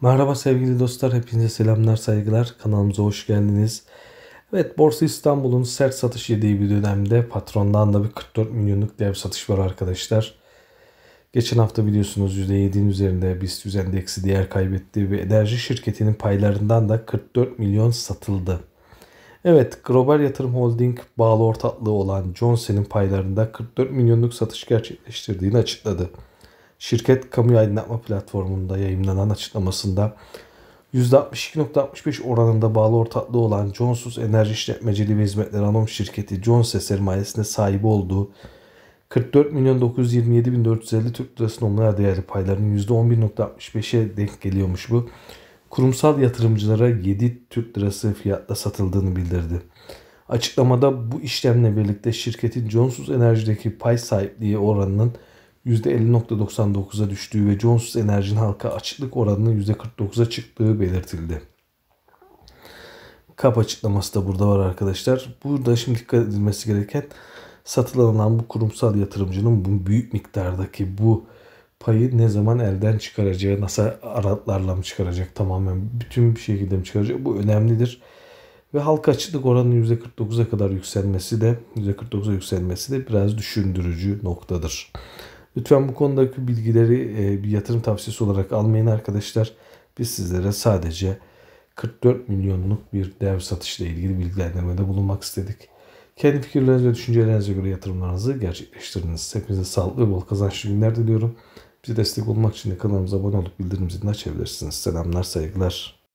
Merhaba sevgili dostlar, hepinize selamlar, saygılar. Kanalımıza hoş geldiniz. Evet, Borsa İstanbul'un sert satış yediği bir dönemde patrondan da bir 44 milyonluk dev satış var arkadaşlar. Geçen hafta biliyorsunuz %7'nin üzerinde BIST endeksi değer kaybetti ve enerji şirketinin paylarından da 44 milyon satıldı. Evet, Global Yatırım Holding bağlı ortaklığı olan Johnson'in paylarında 44 milyonluk satış gerçekleştirdiğini açıkladı. Şirket kamu aydınlatma platformunda yayınlanan açıklamasında %62.65 oranında bağlı ortaklığı olan Johnsons Enerji İşletmeciliği ve Hizmetleri Anonim Şirketi Johnses sermayesine sahibi olduğu 44 milyon 927 Türk lirası nominal değerli paylarının %11.65'e denk geliyormuş bu. Kurumsal yatırımcılara 7 Türk lirası fiyatla satıldığını bildirdi. Açıklamada bu işlemle birlikte şirketin Johnsons Enerji'deki pay sahipliği oranının %50.99'a düştüğü ve Jones Enerji'nin halka açıklık oranının %49'a çıktığı belirtildi. KAP açıklaması da burada var arkadaşlar. Burada şimdi dikkat edilmesi gereken satılan bu kurumsal yatırımcının bu büyük miktardaki bu payı ne zaman elden çıkaracağı, nasıl aratlarla mı çıkaracak tamamen bütün bir şekilde mi çıkaracak bu önemlidir. Ve halka açıklık oranının %49'a kadar yükselmesi de %49'a yükselmesi de biraz düşündürücü noktadır. Lütfen bu konudaki bilgileri e, bir yatırım tavsiyesi olarak almayın arkadaşlar. Biz sizlere sadece 44 milyonluk bir dev satışla ilgili bilgilendirmede bulunmak istedik. Kendi fikirleriniz ve düşüncelerinize göre yatırımlarınızı gerçekleştiriniz. Hepinize sağlıklı ve bol kazançlı günler diliyorum. Bize destek olmak için de kanalımıza abone olup bildirim zilini açabilirsiniz. Selamlar, saygılar.